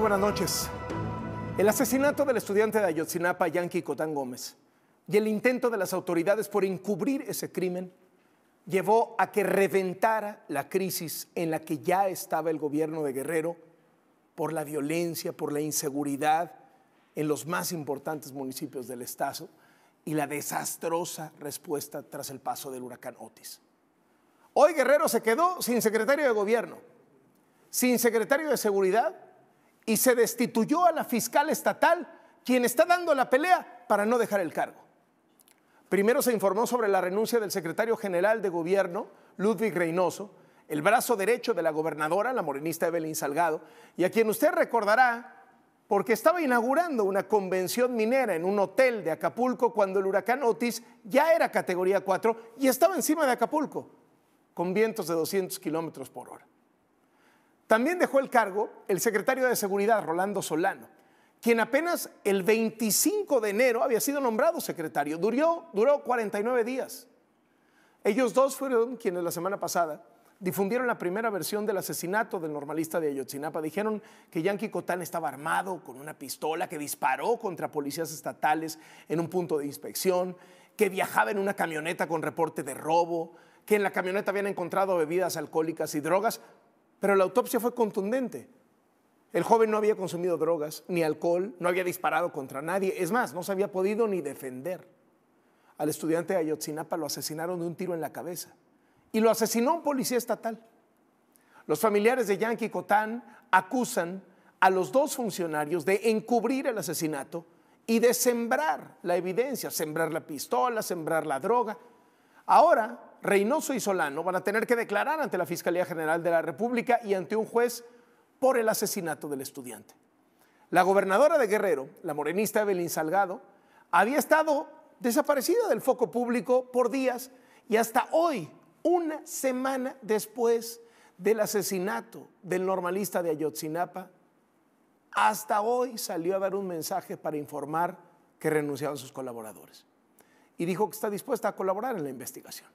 buenas noches. El asesinato del estudiante de Ayotzinapa, Yankee Cotán Gómez, y el intento de las autoridades por encubrir ese crimen llevó a que reventara la crisis en la que ya estaba el gobierno de Guerrero por la violencia, por la inseguridad en los más importantes municipios del Estado y la desastrosa respuesta tras el paso del huracán Otis. Hoy Guerrero se quedó sin secretario de gobierno, sin secretario de seguridad y se destituyó a la fiscal estatal, quien está dando la pelea para no dejar el cargo. Primero se informó sobre la renuncia del secretario general de gobierno, Ludwig Reynoso, el brazo derecho de la gobernadora, la morenista Evelyn Salgado, y a quien usted recordará porque estaba inaugurando una convención minera en un hotel de Acapulco cuando el huracán Otis ya era categoría 4 y estaba encima de Acapulco, con vientos de 200 kilómetros por hora. También dejó el cargo el secretario de Seguridad, Rolando Solano, quien apenas el 25 de enero había sido nombrado secretario. Duró, duró 49 días. Ellos dos fueron quienes la semana pasada difundieron la primera versión del asesinato del normalista de Ayotzinapa. Dijeron que Yankee Cotán estaba armado con una pistola que disparó contra policías estatales en un punto de inspección, que viajaba en una camioneta con reporte de robo, que en la camioneta habían encontrado bebidas alcohólicas y drogas, pero la autopsia fue contundente. El joven no había consumido drogas ni alcohol, no había disparado contra nadie. Es más, no se había podido ni defender. Al estudiante de Ayotzinapa lo asesinaron de un tiro en la cabeza. Y lo asesinó un policía estatal. Los familiares de Yankee Cotán acusan a los dos funcionarios de encubrir el asesinato y de sembrar la evidencia, sembrar la pistola, sembrar la droga. Ahora Reynoso y Solano van a tener que declarar ante la Fiscalía General de la República y ante un juez por el asesinato del estudiante. La gobernadora de Guerrero, la morenista Evelyn Salgado, había estado desaparecida del foco público por días y hasta hoy, una semana después del asesinato del normalista de Ayotzinapa, hasta hoy salió a dar un mensaje para informar que renunciaban sus colaboradores y dijo que está dispuesta a colaborar en la investigación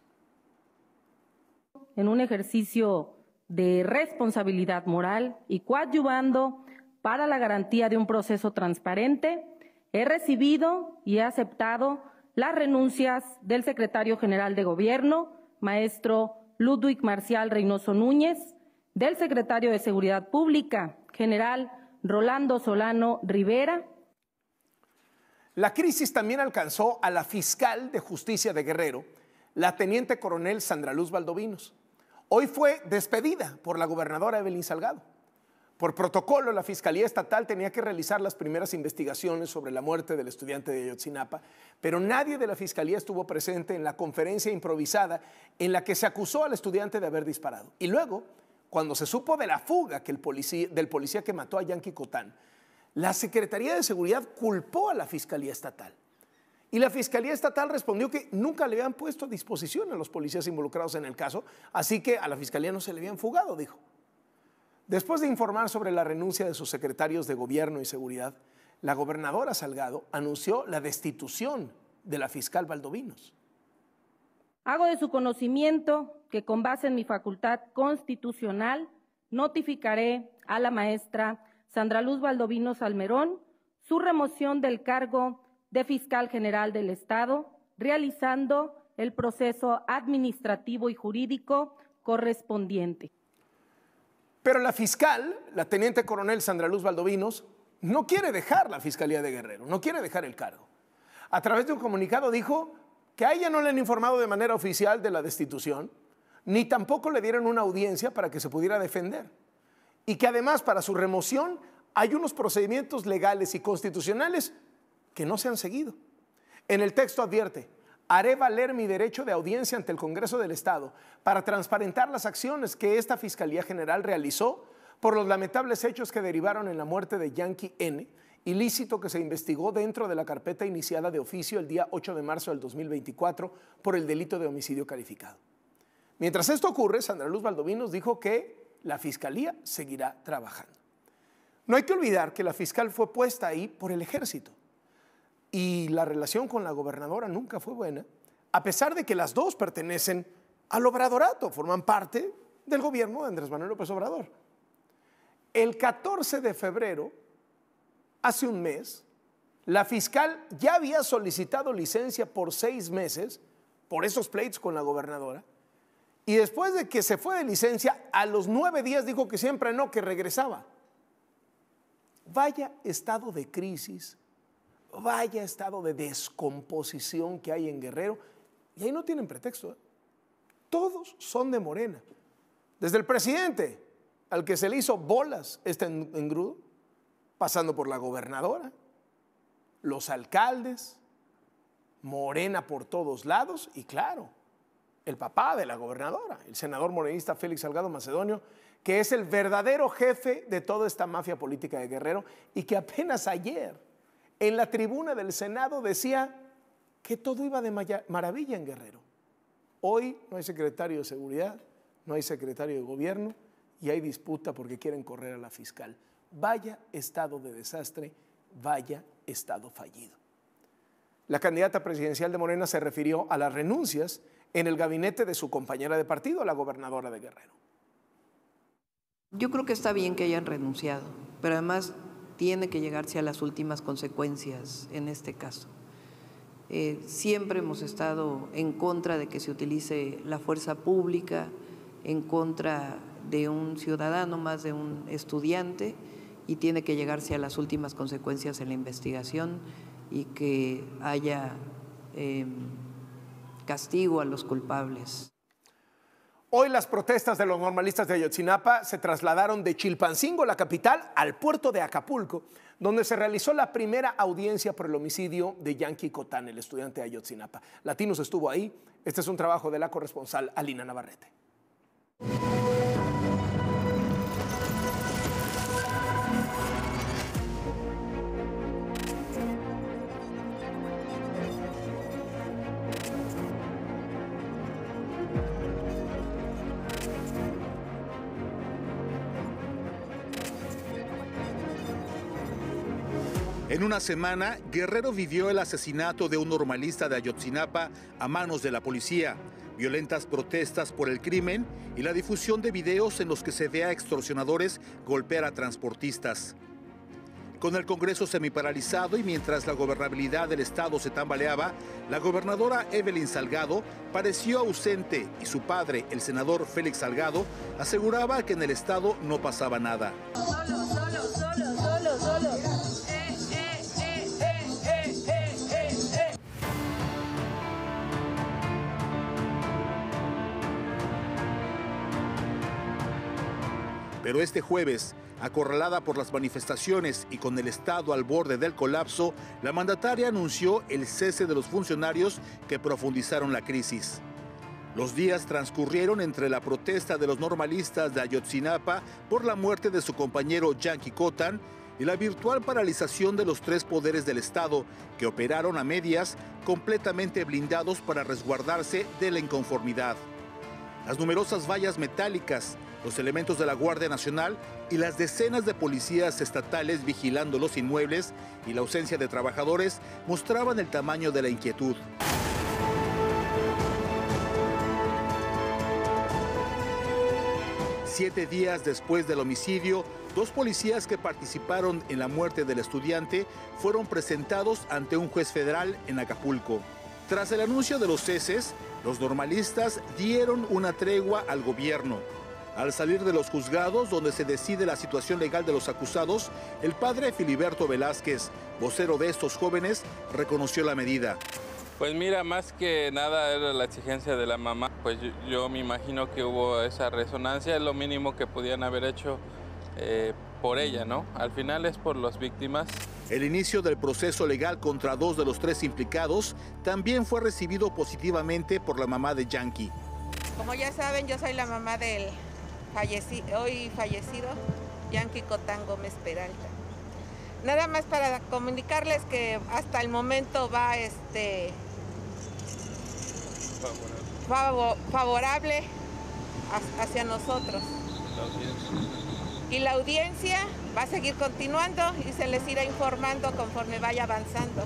en un ejercicio de responsabilidad moral y coadyuvando para la garantía de un proceso transparente, he recibido y he aceptado las renuncias del secretario general de Gobierno, maestro Ludwig Marcial Reynoso Núñez, del secretario de Seguridad Pública, general Rolando Solano Rivera. La crisis también alcanzó a la fiscal de justicia de Guerrero, la teniente coronel Sandra Luz Valdovinos Hoy fue despedida por la gobernadora Evelyn Salgado. Por protocolo, la Fiscalía Estatal tenía que realizar las primeras investigaciones sobre la muerte del estudiante de Ayotzinapa, pero nadie de la Fiscalía estuvo presente en la conferencia improvisada en la que se acusó al estudiante de haber disparado. Y luego, cuando se supo de la fuga que el policía, del policía que mató a Yankee Cotán, la Secretaría de Seguridad culpó a la Fiscalía Estatal. Y la Fiscalía Estatal respondió que nunca le habían puesto a disposición a los policías involucrados en el caso, así que a la Fiscalía no se le habían fugado, dijo. Después de informar sobre la renuncia de sus secretarios de Gobierno y Seguridad, la gobernadora Salgado anunció la destitución de la fiscal Valdovinos. Hago de su conocimiento que con base en mi facultad constitucional notificaré a la maestra Sandra Luz Valdovinos Almerón su remoción del cargo de fiscal general del Estado, realizando el proceso administrativo y jurídico correspondiente. Pero la fiscal, la teniente coronel Sandra Luz Valdovinos, no quiere dejar la Fiscalía de Guerrero, no quiere dejar el cargo. A través de un comunicado dijo que a ella no le han informado de manera oficial de la destitución, ni tampoco le dieron una audiencia para que se pudiera defender. Y que además para su remoción hay unos procedimientos legales y constitucionales que no se han seguido. En el texto advierte, haré valer mi derecho de audiencia ante el Congreso del Estado para transparentar las acciones que esta Fiscalía General realizó por los lamentables hechos que derivaron en la muerte de Yankee N, ilícito que se investigó dentro de la carpeta iniciada de oficio el día 8 de marzo del 2024 por el delito de homicidio calificado. Mientras esto ocurre, Sandra Luz Valdovinos dijo que la Fiscalía seguirá trabajando. No hay que olvidar que la fiscal fue puesta ahí por el ejército y la relación con la gobernadora nunca fue buena, a pesar de que las dos pertenecen al obradorato, forman parte del gobierno de Andrés Manuel López Obrador. El 14 de febrero, hace un mes, la fiscal ya había solicitado licencia por seis meses por esos pleitos con la gobernadora. Y después de que se fue de licencia, a los nueve días dijo que siempre no, que regresaba. Vaya estado de crisis vaya estado de descomposición que hay en Guerrero. Y ahí no tienen pretexto. ¿eh? Todos son de Morena. Desde el presidente, al que se le hizo bolas este engrudo, pasando por la gobernadora, los alcaldes, Morena por todos lados y claro, el papá de la gobernadora, el senador morenista Félix Salgado Macedonio, que es el verdadero jefe de toda esta mafia política de Guerrero y que apenas ayer en la tribuna del Senado decía que todo iba de maravilla en Guerrero. Hoy no hay secretario de Seguridad, no hay secretario de Gobierno y hay disputa porque quieren correr a la fiscal. Vaya estado de desastre, vaya estado fallido. La candidata presidencial de Morena se refirió a las renuncias en el gabinete de su compañera de partido, la gobernadora de Guerrero. Yo creo que está bien que hayan renunciado, pero además tiene que llegarse a las últimas consecuencias en este caso. Eh, siempre hemos estado en contra de que se utilice la fuerza pública, en contra de un ciudadano, más de un estudiante, y tiene que llegarse a las últimas consecuencias en la investigación y que haya em, castigo a los culpables. Hoy las protestas de los normalistas de Ayotzinapa se trasladaron de Chilpancingo, la capital, al puerto de Acapulco, donde se realizó la primera audiencia por el homicidio de Yankee Cotán, el estudiante de Ayotzinapa. Latinos estuvo ahí. Este es un trabajo de la corresponsal Alina Navarrete. semana, Guerrero vivió el asesinato de un normalista de Ayotzinapa a manos de la policía, violentas protestas por el crimen y la difusión de videos en los que se ve a extorsionadores golpear a transportistas. Con el Congreso semiparalizado y mientras la gobernabilidad del Estado se tambaleaba, la gobernadora Evelyn Salgado pareció ausente y su padre, el senador Félix Salgado, aseguraba que en el Estado no pasaba nada. pero este jueves, acorralada por las manifestaciones y con el Estado al borde del colapso, la mandataria anunció el cese de los funcionarios que profundizaron la crisis. Los días transcurrieron entre la protesta de los normalistas de Ayotzinapa por la muerte de su compañero Yankee Cotan y la virtual paralización de los tres poderes del Estado, que operaron a medias, completamente blindados para resguardarse de la inconformidad. Las numerosas vallas metálicas los elementos de la Guardia Nacional y las decenas de policías estatales vigilando los inmuebles y la ausencia de trabajadores mostraban el tamaño de la inquietud. Siete días después del homicidio, dos policías que participaron en la muerte del estudiante fueron presentados ante un juez federal en Acapulco. Tras el anuncio de los ceses, los normalistas dieron una tregua al gobierno, al salir de los juzgados, donde se decide la situación legal de los acusados, el padre Filiberto Velázquez, vocero de estos jóvenes, reconoció la medida. Pues mira, más que nada era la exigencia de la mamá, pues yo, me imagino que hubo esa resonancia, es lo mínimo que podían haber hecho eh, por ella, ¿no? Al final es por las víctimas. El inicio del proceso legal contra dos de los tres implicados también fue recibido positivamente por la mamá de Yankee. Como ya saben, yo soy la mamá del, hoy fallecido, Yankee Cotán Gómez Peralta. Nada más para comunicarles que hasta el momento va este favorable, hacia nosotros. Y la audiencia va a seguir continuando y se les irá informando conforme vaya avanzando.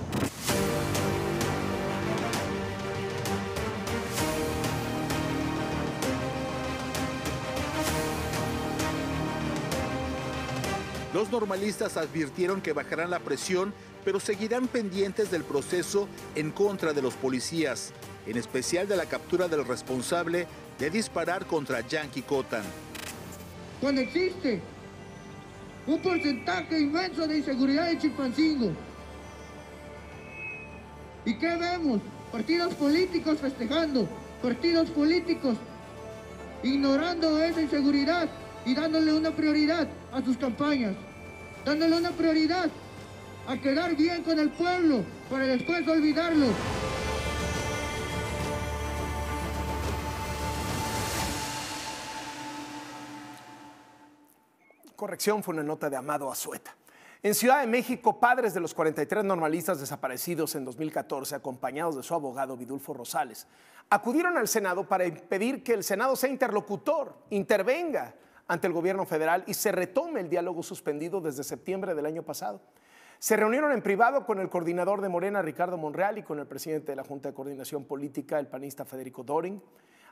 Los normalistas advirtieron que bajarán la presión, pero seguirán pendientes del proceso en contra de los policías, en especial de la captura del responsable de disparar contra Yankee Cotan. Cuando existe un porcentaje inmenso de inseguridad de Chipancingo. ¿Y qué vemos? Partidos políticos festejando, partidos políticos ignorando esa inseguridad y dándole una prioridad a sus campañas dándole una prioridad a quedar bien con el pueblo para después olvidarlo. Corrección fue una nota de Amado Azueta. En Ciudad de México, padres de los 43 normalistas desaparecidos en 2014, acompañados de su abogado Vidulfo Rosales, acudieron al Senado para impedir que el Senado sea interlocutor, intervenga ante el gobierno federal y se retome el diálogo suspendido desde septiembre del año pasado. Se reunieron en privado con el coordinador de Morena, Ricardo Monreal, y con el presidente de la Junta de Coordinación Política, el panista Federico Doring.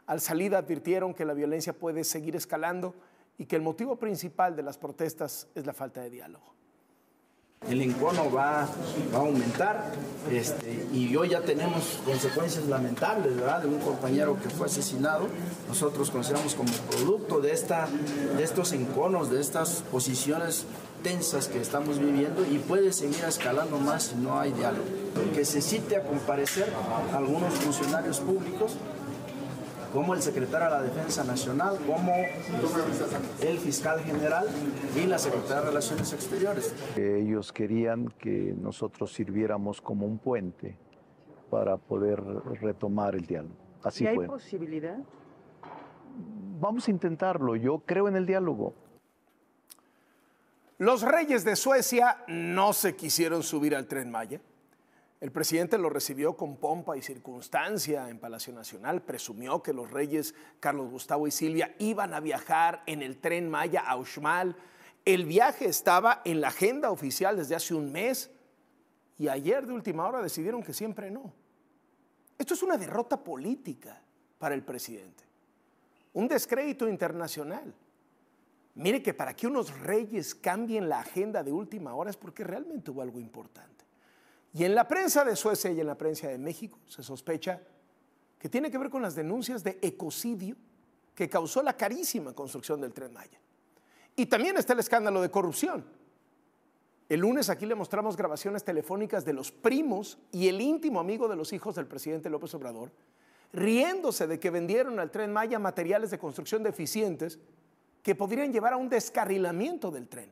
Al salida advirtieron que la violencia puede seguir escalando y que el motivo principal de las protestas es la falta de diálogo el encono va, a aumentar. Este, y hoy ya tenemos consecuencias lamentables, ¿verdad? De un compañero que fue asesinado. Nosotros consideramos como producto de, esta, de estos enconos, de estas posiciones tensas que estamos viviendo y puede seguir escalando más si no hay diálogo. Que se cite a comparecer algunos funcionarios públicos como el secretario de la Defensa Nacional, como el fiscal general y la secretaria de Relaciones Exteriores. Ellos querían que nosotros sirviéramos como un puente para poder retomar el diálogo. Así ¿Y hay posibilidad? Vamos a intentarlo, yo creo en el diálogo. Los reyes de Suecia no se quisieron subir al tren Maya. El presidente lo recibió con pompa y circunstancia en Palacio Nacional, presumió que los reyes Carlos Gustavo y Silvia iban a viajar en el tren Maya a Uxmal. El viaje estaba en la agenda oficial desde hace un mes y ayer de última hora decidieron que siempre no. Esto es una derrota política para el presidente, un descrédito internacional. Mire que para que unos reyes cambien la agenda de última hora es porque realmente hubo algo importante. Y en la prensa de Suecia y en la prensa de México se sospecha que tiene que ver con las denuncias de ecocidio que causó la carísima construcción del tren Maya. Y también está el escándalo de corrupción. El lunes aquí le mostramos grabaciones telefónicas de los primos y el íntimo amigo de los hijos del presidente López Obrador, riéndose de que vendieron al tren Maya materiales de construcción deficientes que podrían llevar a un descarrilamiento del tren.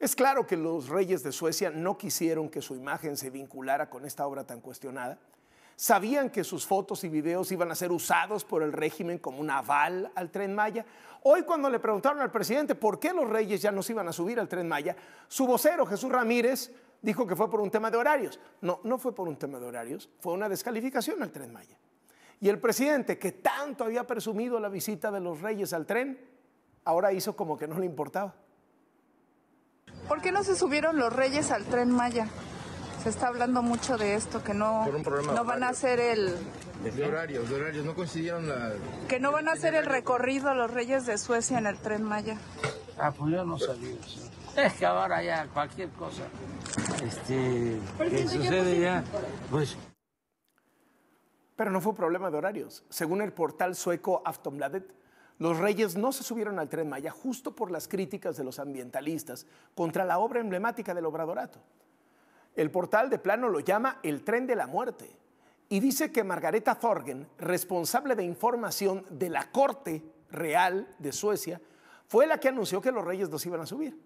Es claro que los reyes de Suecia no quisieron que su imagen se vinculara con esta obra tan cuestionada. Sabían que sus fotos y videos iban a ser usados por el régimen como un aval al tren Maya. Hoy cuando le preguntaron al presidente por qué los reyes ya no se iban a subir al tren Maya, su vocero Jesús Ramírez dijo que fue por un tema de horarios. No, no fue por un tema de horarios, fue una descalificación al tren Maya. Y el presidente, que tanto había presumido la visita de los reyes al tren, ahora hizo como que no le importaba. ¿Por qué no se subieron los reyes al tren Maya? Se está hablando mucho de esto, que no, no van a hacer el... De horarios, de horarios, no coincidieron la... Que no van a hacer el recorrido los reyes de Suecia en el tren Maya. Ah, pues yo no salió. Es que ahora ya cualquier cosa este, sucede pues ya, pues... Pero no fue problema de horarios. Según el portal sueco Aftonbladet, los reyes no se subieron al tren Maya justo por las críticas de los ambientalistas contra la obra emblemática del obradorato. El portal de plano lo llama el tren de la muerte y dice que Margareta Thorgen, responsable de información de la corte real de Suecia, fue la que anunció que los reyes los iban a subir.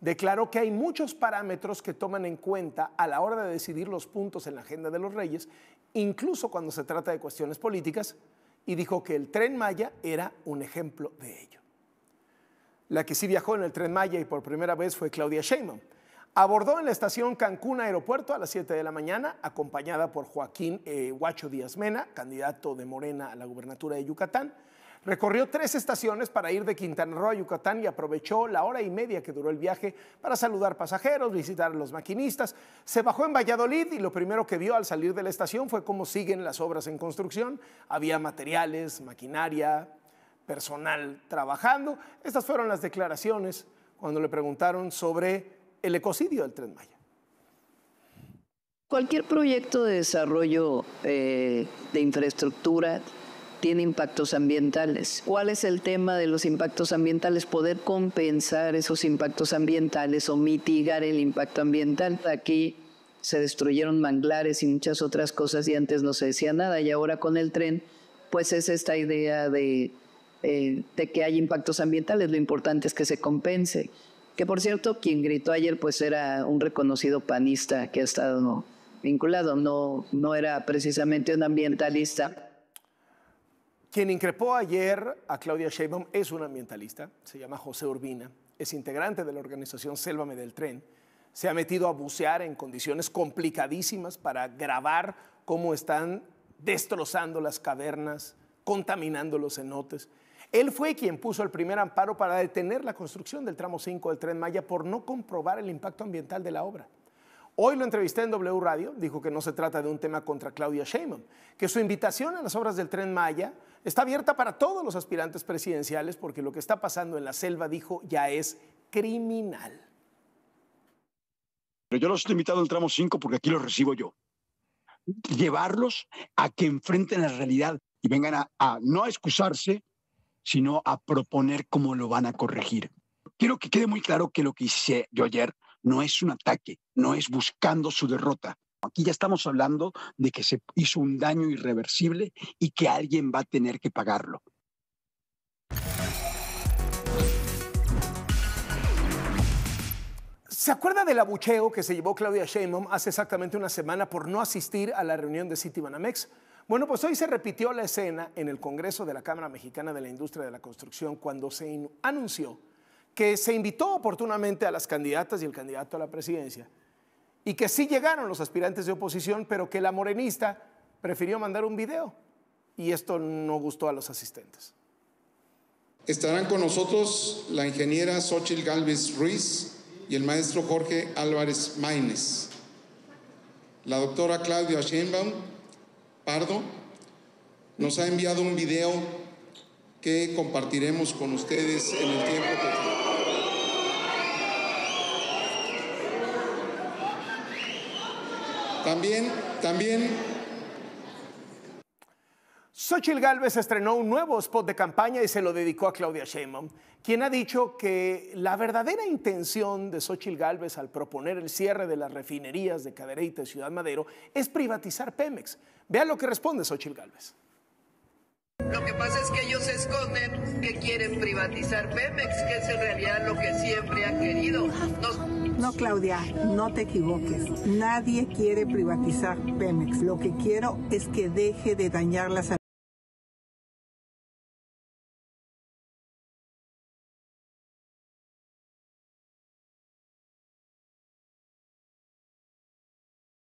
Declaró que hay muchos parámetros que toman en cuenta a la hora de decidir los puntos en la agenda de los reyes, incluso cuando se trata de cuestiones políticas, y dijo que el tren Maya era un ejemplo de ello. La que sí viajó en el tren Maya y por primera vez fue Claudia Sheinbaum. Abordó en la estación Cancún Aeropuerto a las 7 de la mañana, acompañada por Joaquín Huacho eh, Díaz Mena, candidato de Morena a la gubernatura de Yucatán, Recorrió tres estaciones para ir de Quintana Roo a Yucatán y aprovechó la hora y media que duró el viaje para saludar pasajeros, visitar a los maquinistas. Se bajó en Valladolid y lo primero que vio al salir de la estación fue cómo siguen las obras en construcción. Había materiales, maquinaria, personal trabajando. Estas fueron las declaraciones cuando le preguntaron sobre el ecocidio del Tren Maya. Cualquier proyecto de desarrollo eh, de infraestructura tiene impactos ambientales. ¿Cuál es el tema de los impactos ambientales? Poder compensar esos impactos ambientales o mitigar el impacto ambiental. Aquí se destruyeron manglares y muchas otras cosas y antes no se decía nada y ahora con el tren pues es esta idea de, eh, de que hay impactos ambientales, lo importante es que se compense. Que por cierto, quien gritó ayer pues era un reconocido panista que ha estado vinculado, no, no era precisamente un ambientalista. Quien increpó ayer a Claudia Sheinbaum es un ambientalista, se llama José Urbina, es integrante de la organización Sélvame del Tren, se ha metido a bucear en condiciones complicadísimas para grabar cómo están destrozando las cavernas, contaminando los cenotes. Él fue quien puso el primer amparo para detener la construcción del tramo 5 del tren Maya por no comprobar el impacto ambiental de la obra. Hoy lo entrevisté en W Radio, dijo que no se trata de un tema contra Claudia Sheinbaum, que su invitación a las obras del tren Maya está abierta para todos los aspirantes presidenciales porque lo que está pasando en la selva, dijo, ya es criminal. Pero yo los he invitado al tramo 5 porque aquí los recibo yo. Llevarlos a que enfrenten la realidad y vengan a, no a excusarse, sino a proponer cómo lo van a corregir. Quiero que quede muy claro que lo que hice yo ayer no es un ataque, no es buscando su derrota, Aquí ya estamos hablando de que se hizo un daño irreversible y que alguien va a tener que pagarlo. ¿Se acuerda del abucheo que se llevó Claudia Sheinbaum hace exactamente una semana por no asistir a la reunión de Citibanamex? Bueno, pues hoy se repitió la escena en el Congreso de la Cámara Mexicana de la Industria de la Construcción cuando se anunció que se invitó oportunamente a las candidatas y el candidato a la presidencia y que sí llegaron los aspirantes de oposición, pero que la morenista prefirió mandar un video y esto no gustó a los asistentes. Estarán con nosotros la ingeniera Xochil Galvez Ruiz y el maestro Jorge Álvarez Maínez, la doctora Claudia Sheinbaum Pardo nos ha enviado un video que compartiremos con ustedes en el tiempo que También, también Xochitl Gálvez estrenó un nuevo spot de campaña y se lo dedicó a Claudia Sheinbaum, quien ha dicho que la verdadera intención de Xochitl Gálvez al proponer el cierre de las refinerías de Cadereyta y Ciudad Madero es privatizar Pemex. Vea lo que responde Xochitl Gálvez. Lo que pasa es que ellos se esconden que quieren privatizar Pemex, que es en realidad lo que siempre han querido. No, Claudia, no te equivoques. Nadie quiere privatizar Pemex. Lo que quiero es que deje de dañar la salud.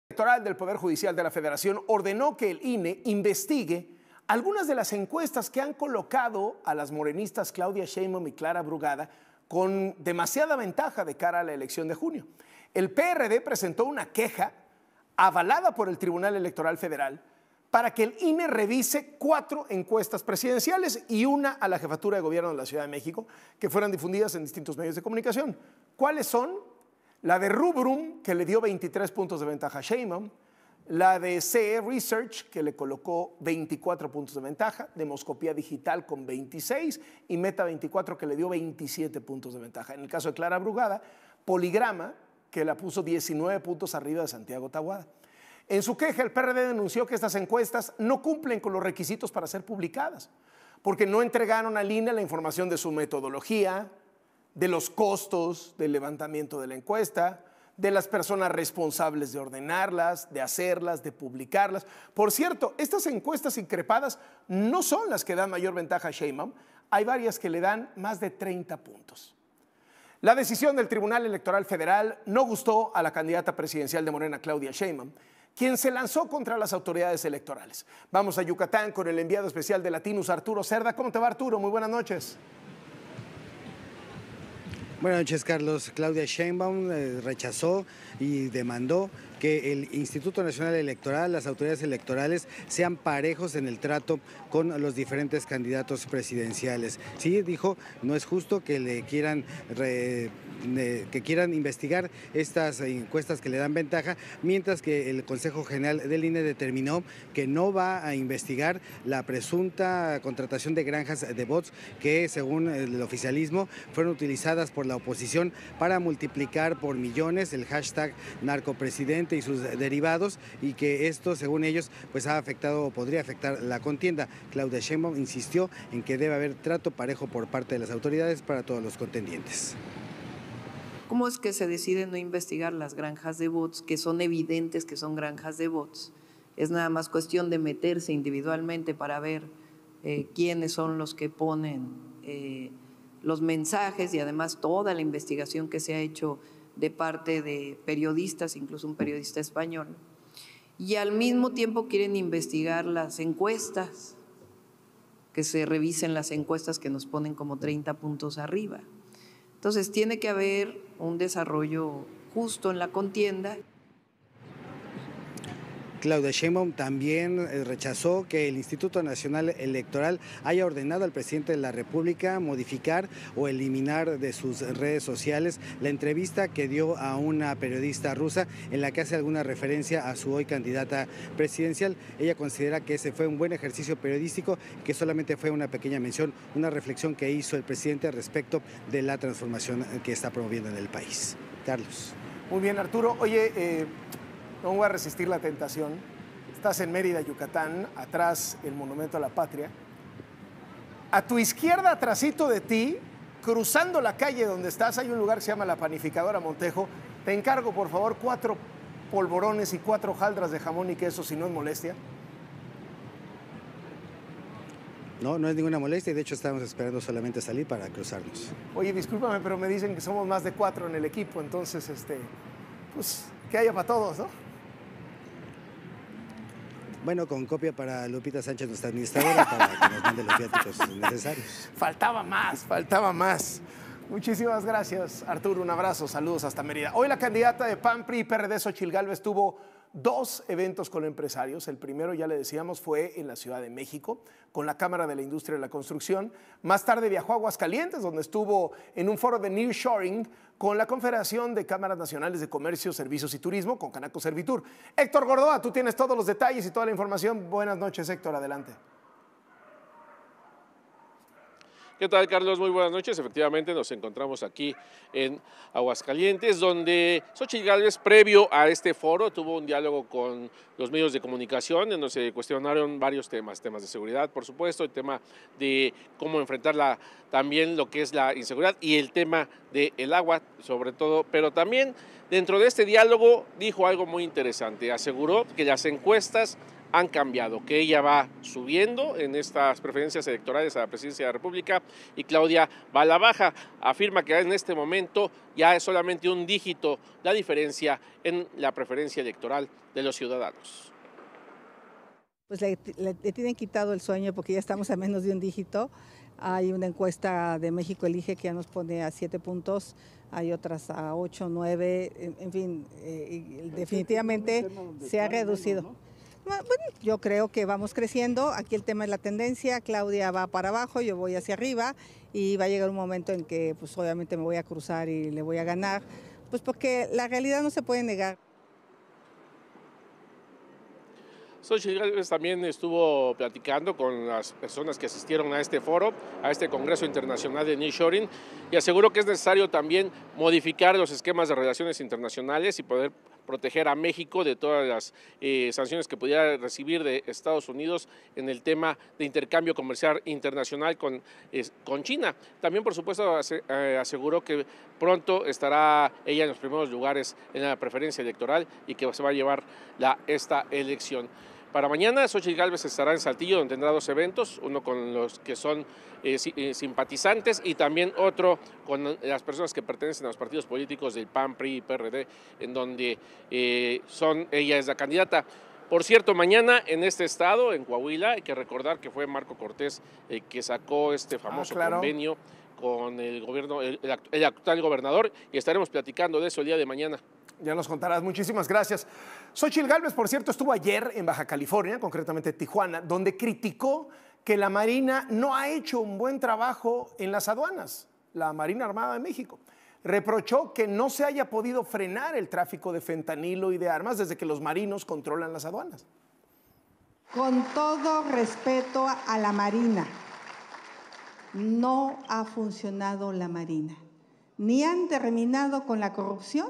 electoral del Poder Judicial de la Federación ordenó que el INE investigue algunas de las encuestas que han colocado a las morenistas Claudia Sheinbaum y Clara Brugada con demasiada ventaja de cara a la elección de junio. El PRD presentó una queja avalada por el Tribunal Electoral Federal para que el INE revise cuatro encuestas presidenciales y una a la jefatura de gobierno de la Ciudad de México que fueron difundidas en distintos medios de comunicación. ¿Cuáles son? La de Rubrum, que le dio 23 puntos de ventaja a Sheinbaum, la de CE Research, que le colocó 24 puntos de ventaja, Demoscopía Digital con 26 y Meta 24, que le dio 27 puntos de ventaja. En el caso de Clara Brugada, Poligrama, que la puso 19 puntos arriba de Santiago Tahuada. En su queja, el PRD denunció que estas encuestas no cumplen con los requisitos para ser publicadas, porque no entregaron a línea la información de su metodología, de los costos del levantamiento de la encuesta, de las personas responsables de ordenarlas, de hacerlas, de publicarlas. Por cierto, estas encuestas increpadas no son las que dan mayor ventaja a Sheinbaum, hay varias que le dan más de 30 puntos. La decisión del Tribunal Electoral Federal no gustó a la candidata presidencial de Morena, Claudia Sheinbaum, quien se lanzó contra las autoridades electorales. Vamos a Yucatán con el enviado especial de Latinus, Arturo Cerda. ¿Cómo te va, Arturo? Muy buenas noches. Buenas noches, Carlos. Claudia Sheinbaum eh, rechazó y demandó que el Instituto Nacional Electoral, las autoridades electorales, sean parejos en el trato con los diferentes candidatos presidenciales. Sí, dijo, no es justo que le quieran, eh, que quieran investigar estas encuestas que le dan ventaja, mientras que el Consejo General del INE determinó que no va a investigar la presunta contratación de granjas de bots que, según el oficialismo, fueron utilizadas por la oposición para multiplicar por millones el hashtag narcopresidente y sus derivados y que esto, según ellos, pues ha afectado o podría afectar la contienda. Claudia Sheinbaum insistió en que debe haber trato parejo por parte de las autoridades para todos los contendientes. ¿Cómo es que se decide no investigar las granjas de bots, que son evidentes que son granjas de bots? Es nada más cuestión de meterse individualmente para ver eh, quiénes son los que ponen eh, los mensajes y además toda la investigación que se ha hecho de parte de periodistas, incluso un periodista español, y al mismo tiempo quieren investigar las encuestas, que se revisen las encuestas que nos ponen como 30 puntos arriba. Entonces tiene que haber un desarrollo justo en la contienda. Claudia Sheinbaum también eh, rechazó que el Instituto Nacional Electoral haya ordenado al presidente de la República modificar o eliminar de sus redes sociales la entrevista que dio a una periodista rusa en la que hace alguna referencia a su hoy candidata presidencial. Ella considera que ese fue un buen ejercicio periodístico, que solamente fue una pequeña mención, una reflexión que hizo el presidente respecto de la transformación que está promoviendo en el país. Carlos. Muy bien, Arturo. Oye, eh, no voy a resistir la tentación. Estás en Mérida, Yucatán, atrás el Monumento a la Patria. A tu izquierda, atrásito de ti, cruzando la calle donde estás, hay un lugar que se llama La Panificadora Montejo. Te encargo, por favor, cuatro polvorones y cuatro jaldras de jamón y queso, si no es molestia. No, no es ninguna molestia. De hecho, estábamos esperando solamente salir para cruzarnos. Oye, discúlpame, pero me dicen que somos más de cuatro en el equipo. Entonces, este, pues, que haya para todos, ¿no? Bueno, con copia para Lupita Sánchez, nuestra administradora, para que nos mande los viáticos necesarios. Faltaba más, faltaba más. Muchísimas gracias, Arturo. Un abrazo, saludos hasta Mérida. Hoy la candidata de PAN, PRI y PRD, Xochil estuvo dos eventos con empresarios. El primero, ya le decíamos, fue en la Ciudad de México, con la Cámara de la Industria de la Construcción. Más tarde viajó a Aguascalientes, donde estuvo en un foro de Nearshoring con la Confederación de Cámaras Nacionales de Comercio, Servicios y Turismo, con Canaco Servitur. Héctor Gordoa, tú tienes todos los detalles y toda la información. Buenas noches, Héctor, adelante. ¿Qué tal, Carlos? Muy buenas noches. Efectivamente, nos encontramos aquí en Aguascalientes, donde Xochitl Gálvez, previo a este foro, tuvo un diálogo con los medios de comunicación, en donde se cuestionaron varios temas, temas de seguridad, por supuesto, el tema de cómo enfrentar también lo que es la inseguridad y el tema del agua, sobre todo, pero también dentro de este diálogo dijo algo muy interesante, aseguró que las encuestas han cambiado, que ella va subiendo en estas preferencias electorales a la presidencia de la República y Claudia va Afirma que en este momento ya es solamente un dígito la diferencia en la preferencia electoral de los ciudadanos. Pues le, tienen quitado el sueño porque ya estamos a menos de un dígito. Hay una encuesta de México Elige que ya nos pone a siete puntos, hay otras a ocho, nueve, en, fin, eh, definitivamente se ha reducido. Bueno, yo creo que vamos creciendo. Aquí el tema es la tendencia. Claudia va para abajo, yo voy hacia arriba y va a llegar un momento en que, pues, obviamente me voy a cruzar y le voy a ganar, pues, porque la realidad no se puede negar. Soy también estuvo platicando con las personas que asistieron a este foro, a este Congreso Internacional de Nearshoring, y aseguro que es necesario también modificar los esquemas de relaciones internacionales y poder proteger a México de todas las eh, sanciones que pudiera recibir de Estados Unidos en el tema de intercambio comercial internacional con, con China. También, por supuesto, eh, aseguró que pronto estará ella en los primeros lugares en la preferencia electoral y que se va a llevar la, esta elección. Para mañana, Xochitl Galvez estará en Saltillo, donde tendrá dos eventos, uno con los que son eh, eh, simpatizantes y también otro con las personas que pertenecen a los partidos políticos del PAN, PRI y PRD, en donde eh, son, ella es la candidata. Por cierto, mañana en este estado, en Coahuila, hay que recordar que fue Marco Cortés el que sacó este ah, famoso convenio con el gobierno, el actual gobernador, y estaremos platicando de eso el día de mañana. Ya nos contarás. Muchísimas gracias. Xochitl Gálvez, por cierto, estuvo ayer en Baja California, concretamente Tijuana, donde criticó que la Marina no ha hecho un buen trabajo en las aduanas, la Marina Armada de México. Reprochó que no se haya podido frenar el tráfico de fentanilo y de armas desde que los marinos controlan las aduanas. Con todo respeto a la Marina, no ha funcionado la Marina. Ni han terminado con la corrupción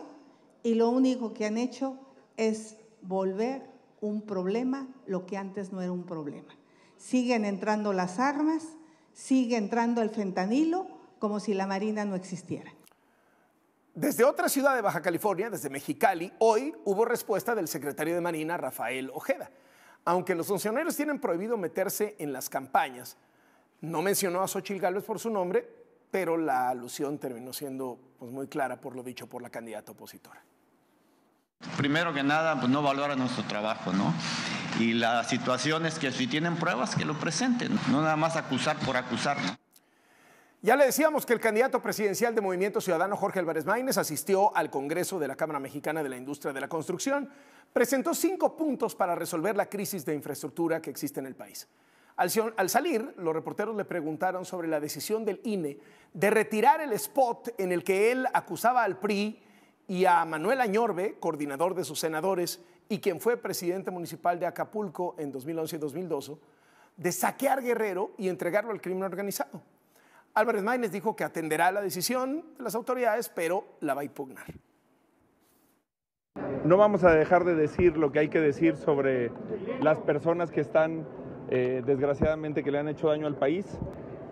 y lo único que han hecho es volver un problema lo que antes no era un problema. Siguen entrando las armas, sigue entrando el fentanilo como si la Marina no existiera. Desde otra ciudad de Baja California, desde Mexicali, hoy hubo respuesta del secretario de Marina, Rafael Ojeda. Aunque los funcionarios tienen prohibido meterse en las campañas, no mencionó a Xochil Gálvez por su nombre, pero la alusión terminó siendo pues, muy clara por lo dicho por la candidata opositora. Primero que nada, pues no valora nuestro trabajo, ¿no? Y la situación es que si tienen pruebas, que lo presenten, no nada más acusar por acusar. Ya le decíamos que el candidato presidencial de Movimiento Ciudadano, Jorge Álvarez Maínez, asistió al Congreso de la Cámara Mexicana de la Industria de la Construcción, presentó cinco puntos para resolver la crisis de infraestructura que existe en el país. Al, al salir, los reporteros le preguntaron sobre la decisión del INE de retirar el spot en el que él acusaba al PRI y a Manuel Añorbe, coordinador de sus senadores y quien fue presidente municipal de Acapulco en 2011 y 2012, de saquear Guerrero y entregarlo al crimen organizado. Álvarez Maínez dijo que atenderá la decisión de las autoridades, pero la va a impugnar. No vamos a dejar de decir lo que hay que decir sobre las personas que están, eh, desgraciadamente, que le han hecho daño al país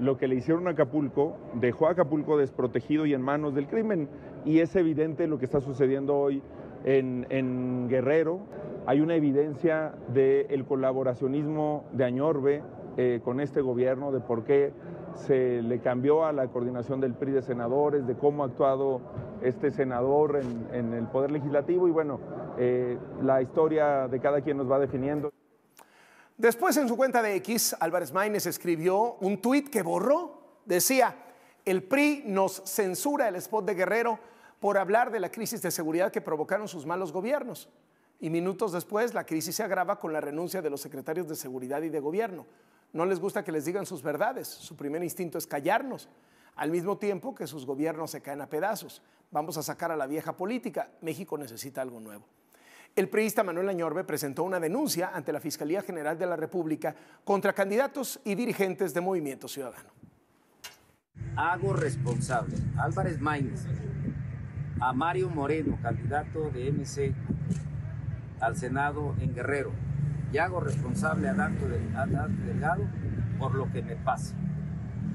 lo que le hicieron a Acapulco dejó a Acapulco desprotegido y en manos del crimen. Y es evidente lo que está sucediendo hoy en, Guerrero. Hay una evidencia del colaboracionismo de Añorbe eh, con este gobierno, de por qué se le cambió a la coordinación del PRI de senadores, de cómo ha actuado este senador en, el Poder Legislativo y bueno, eh, la historia de cada quien nos va definiendo. Después en su cuenta de X, Álvarez Maínez escribió un tuit que borró. Decía, el PRI nos censura el spot de Guerrero por hablar de la crisis de seguridad que provocaron sus malos gobiernos. Y minutos después, la crisis se agrava con la renuncia de los secretarios de seguridad y de gobierno. No les gusta que les digan sus verdades. Su primer instinto es callarnos, al mismo tiempo que sus gobiernos se caen a pedazos. Vamos a sacar a la vieja política. México necesita algo nuevo. El priista Manuel Añorbe presentó una denuncia ante la Fiscalía General de la República contra candidatos y dirigentes de Movimiento Ciudadano. Hago responsable a Álvarez Maínez, a Mario Moreno, candidato de MC al Senado en Guerrero, y hago responsable a Dante Delgado por lo que me pase.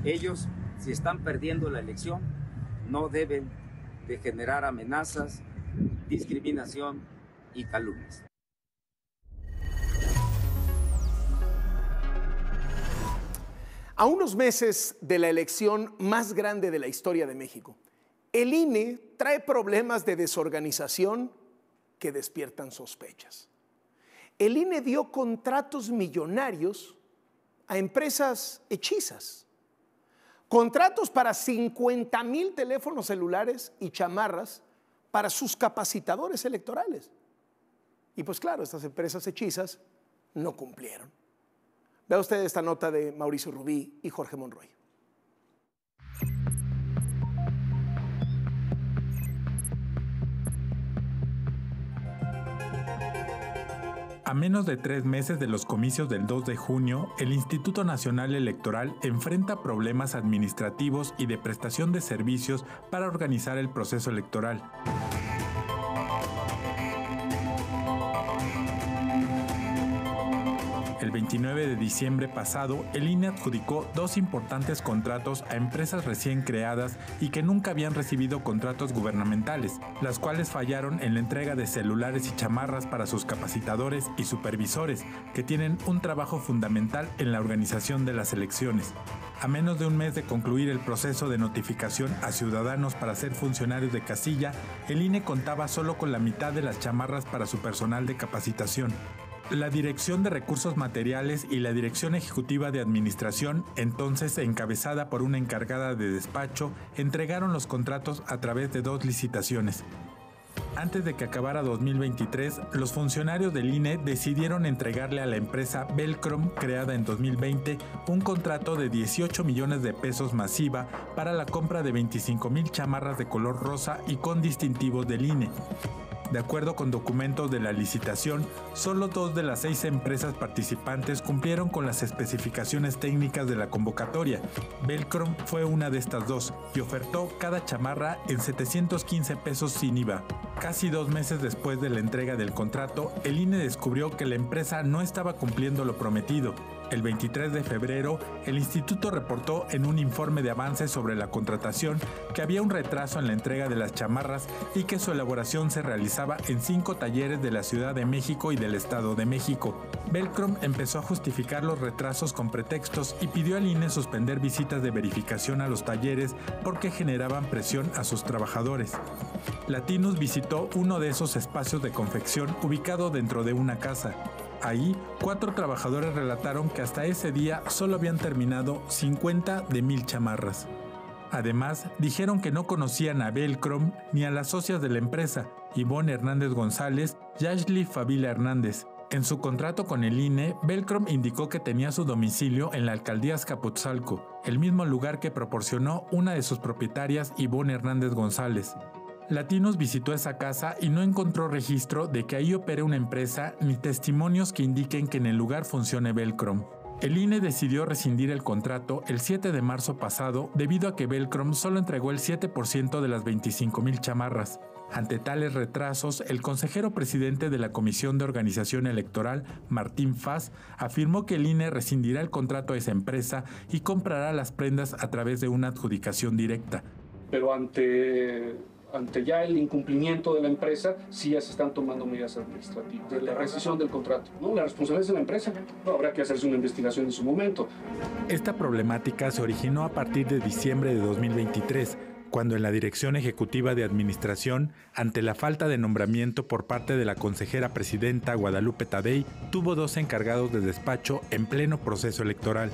Ellos, si están perdiendo la elección, no deben de generar amenazas, discriminación y A unos meses de la elección más grande de la historia de México, el INE trae problemas de desorganización que despiertan sospechas. El INE dio contratos millonarios a empresas hechizas. Contratos para 50 mil teléfonos celulares y chamarras para sus capacitadores electorales. Y pues claro, estas empresas hechizas no cumplieron. Vea usted esta nota de Mauricio Rubí y Jorge Monroy. A menos de tres meses de los comicios del 2 de junio, el Instituto Nacional Electoral enfrenta problemas administrativos y de prestación de servicios para organizar el proceso electoral. 29 de diciembre pasado, el INE adjudicó dos importantes contratos a empresas recién creadas y que nunca habían recibido contratos gubernamentales, las cuales fallaron en la entrega de celulares y chamarras para sus capacitadores y supervisores, que tienen un trabajo fundamental en la organización de las elecciones. A menos de un mes de concluir el proceso de notificación a ciudadanos para ser funcionarios de casilla, el INE contaba solo con la mitad de las chamarras para su personal de capacitación. La Dirección de Recursos Materiales y la Dirección Ejecutiva de Administración, entonces encabezada por una encargada de despacho, entregaron los contratos a través de dos licitaciones. Antes de que acabara 2023, los funcionarios del INE decidieron entregarle a la empresa Belcrom, creada en 2020, un contrato de 18 millones de pesos masiva para la compra de 25 mil chamarras de color rosa y con distintivos del INE. De acuerdo con documentos de la licitación, solo dos de las seis empresas participantes cumplieron con las especificaciones técnicas de la convocatoria. Velcro fue una de estas dos y ofertó cada chamarra en 715 pesos sin IVA. Casi dos meses después de la entrega del contrato, el INE descubrió que la empresa no estaba cumpliendo lo prometido el 23 de febrero, el instituto reportó en un informe de avance sobre la contratación que había un retraso en la entrega de las chamarras y que su elaboración se realizaba en cinco talleres de la Ciudad de México y del Estado de México. Belcrom empezó a justificar los retrasos con pretextos y pidió al INE suspender visitas de verificación a los talleres porque generaban presión a sus trabajadores. Latinus visitó uno de esos espacios de confección ubicado dentro de una casa. Ahí, cuatro trabajadores relataron que hasta ese día solo habían terminado 50 de mil chamarras. Además, dijeron que no conocían a Belcrom ni a las socias de la empresa, Ivonne Hernández González y Ashley Fabila Hernández. En su contrato con el INE, Belcrom indicó que tenía su domicilio en la alcaldía Azcapotzalco, el mismo lugar que proporcionó una de sus propietarias, Ivonne Hernández González. Latinos visitó esa casa y no encontró registro de que ahí opere una empresa ni testimonios que indiquen que en el lugar funcione Velcro. El INE decidió rescindir el contrato el 7 de marzo pasado debido a que Velcro solo entregó el 7% de las 25.000 chamarras. Ante tales retrasos, el consejero presidente de la Comisión de Organización Electoral, Martín Faz, afirmó que el INE rescindirá el contrato a esa empresa y comprará las prendas a través de una adjudicación directa. Pero ante ante ya el incumplimiento de la empresa, si ya se están tomando medidas administrativas, la rescisión del contrato. ¿no? La responsabilidad es de la empresa, habrá que hacerse una investigación en su momento. Esta problemática se originó a partir de diciembre de 2023 cuando en la Dirección Ejecutiva de Administración, ante la falta de nombramiento por parte de la consejera presidenta Guadalupe Tadei, tuvo dos encargados de despacho en pleno proceso electoral.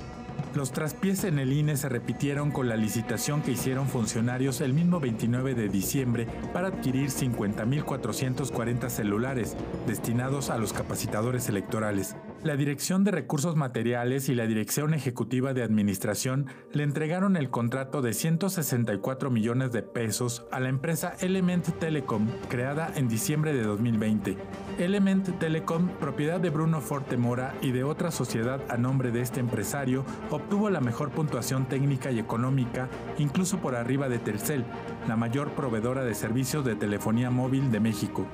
Los traspiés en el INE se repitieron con la licitación que hicieron funcionarios el mismo 29 de diciembre para adquirir 50.440 celulares destinados a los capacitadores electorales. La Dirección de Recursos Materiales y la Dirección Ejecutiva de Administración le entregaron el contrato de 164 millones de pesos a la empresa Element Telecom, creada en diciembre de 2020. Element Telecom, propiedad de Bruno Forte Mora y de otra sociedad a nombre de este empresario, obtuvo la mejor puntuación técnica y económica, incluso por arriba de Tercel, la mayor proveedora de servicios de telefonía móvil de México.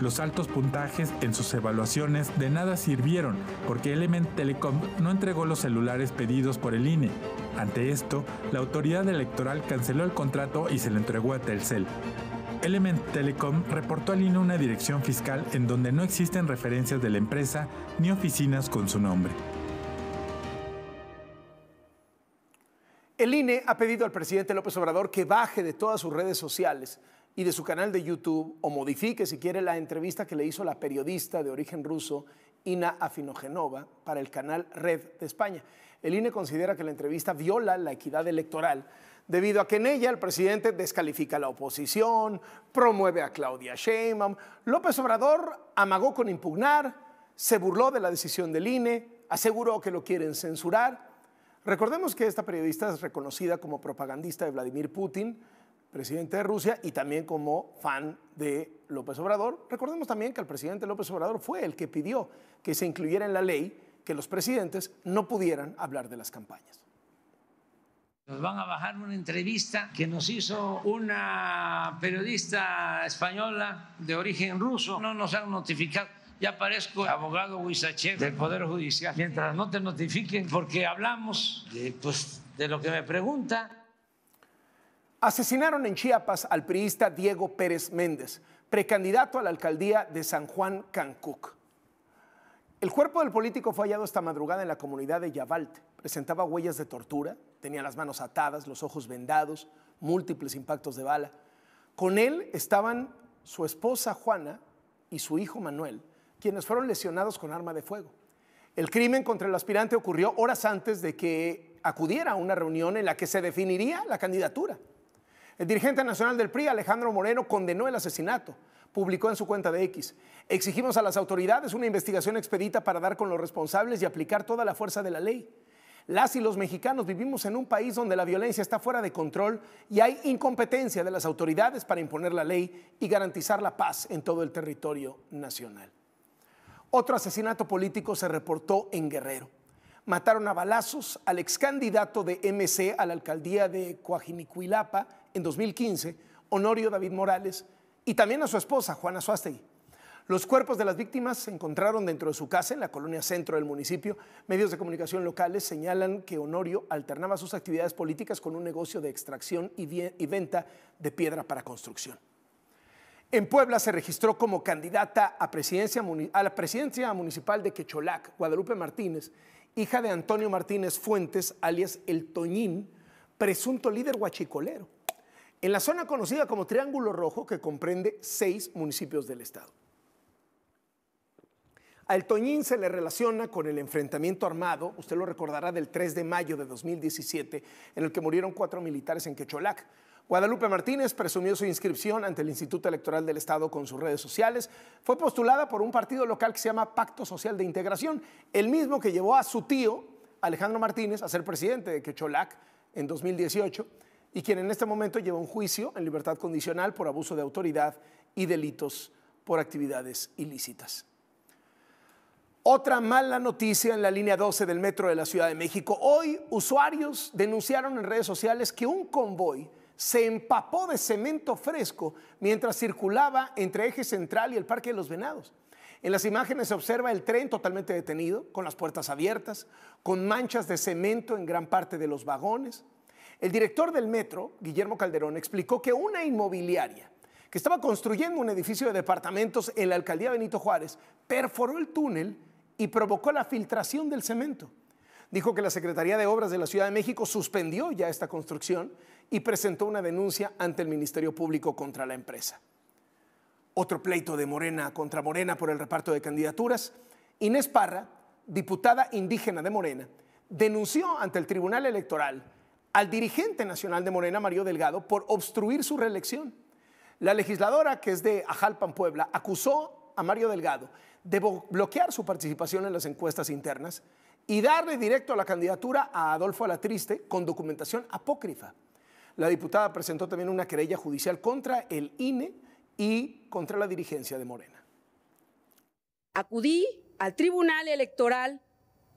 Los altos puntajes en sus evaluaciones de nada sirvieron porque Element Telecom no entregó los celulares pedidos por el INE. Ante esto, la autoridad electoral canceló el contrato y se lo entregó a Telcel. Element Telecom reportó al INE una dirección fiscal en donde no existen referencias de la empresa ni oficinas con su nombre. El INE ha pedido al presidente López Obrador que baje de todas sus redes sociales y de su canal de YouTube o modifique si quiere la entrevista que le hizo la periodista de origen ruso Ina Afinogenova para el canal Red de España. El INE considera que la entrevista viola la equidad electoral debido a que en ella el presidente descalifica a la oposición, promueve a Claudia Sheinbaum, López Obrador amagó con impugnar, se burló de la decisión del INE, aseguró que lo quieren censurar. Recordemos que esta periodista es reconocida como propagandista de Vladimir Putin, presidente de Rusia y también como fan de López Obrador. Recordemos también que el presidente López Obrador fue el que pidió que se incluyera en la ley que los presidentes no pudieran hablar de las campañas. Nos van a bajar una entrevista que nos hizo una periodista española de origen ruso. No nos han notificado. Ya parezco abogado Huizachev del Poder Judicial. Mientras no te notifiquen, porque hablamos de, pues, de lo que me pregunta. Asesinaron en Chiapas al priista Diego Pérez Méndez, precandidato a la alcaldía de San Juan Cancuc. El cuerpo del político fue hallado esta madrugada en la comunidad de Yavalte. Presentaba huellas de tortura, tenía las manos atadas, los ojos vendados, múltiples impactos de bala. Con él estaban su esposa Juana y su hijo Manuel, quienes fueron lesionados con arma de fuego. El crimen contra el aspirante ocurrió horas antes de que acudiera a una reunión en la que se definiría la candidatura. El dirigente nacional del PRI, Alejandro Moreno, condenó el asesinato. Publicó en su cuenta de X. Exigimos a las autoridades una investigación expedita para dar con los responsables y aplicar toda la fuerza de la ley. Las y los mexicanos vivimos en un país donde la violencia está fuera de control y hay incompetencia de las autoridades para imponer la ley y garantizar la paz en todo el territorio nacional. Otro asesinato político se reportó en Guerrero. Mataron a balazos al ex candidato de MC a la alcaldía de Coajinicuilapa, en 2015, Honorio David Morales, y también a su esposa, Juana Suástegui. Los cuerpos de las víctimas se encontraron dentro de su casa en la colonia centro del municipio. Medios de comunicación locales señalan que Honorio alternaba sus actividades políticas con un negocio de extracción y, venta de piedra para construcción. En Puebla se registró como candidata a, a la presidencia municipal de Quecholac, Guadalupe Martínez, hija de Antonio Martínez Fuentes, alias El Toñín, presunto líder huachicolero en la zona conocida como Triángulo Rojo, que comprende seis municipios del estado. A El Toñín se le relaciona con el enfrentamiento armado, usted lo recordará, del 3 de mayo de 2017, en el que murieron cuatro militares en Quecholac. Guadalupe Martínez presumió su inscripción ante el Instituto Electoral del Estado con sus redes sociales. Fue postulada por un partido local que se llama Pacto Social de Integración, el mismo que llevó a su tío, Alejandro Martínez, a ser presidente de Quecholac en 2018 y quien en este momento lleva un juicio en libertad condicional por abuso de autoridad y delitos por actividades ilícitas. Otra mala noticia en la línea 12 del metro de la Ciudad de México. Hoy usuarios denunciaron en redes sociales que un convoy se empapó de cemento fresco mientras circulaba entre Eje Central y el Parque de los Venados. En las imágenes se observa el tren totalmente detenido, con las puertas abiertas, con manchas de cemento en gran parte de los vagones. El director del metro, Guillermo Calderón, explicó que una inmobiliaria que estaba construyendo un edificio de departamentos en la alcaldía Benito Juárez perforó el túnel y provocó la filtración del cemento. Dijo que la Secretaría de Obras de la Ciudad de México suspendió ya esta construcción y presentó una denuncia ante el Ministerio Público contra la empresa. Otro pleito de Morena contra Morena por el reparto de candidaturas. Inés Parra, diputada indígena de Morena, denunció ante el Tribunal Electoral al dirigente nacional de Morena, Mario Delgado, por obstruir su reelección. La legisladora, que es de Ajalpan, Puebla, acusó a Mario Delgado de bloquear su participación en las encuestas internas y darle directo a la candidatura a Adolfo Alatriste con documentación apócrifa. La diputada presentó también una querella judicial contra el INE y contra la dirigencia de Morena. Acudí al Tribunal Electoral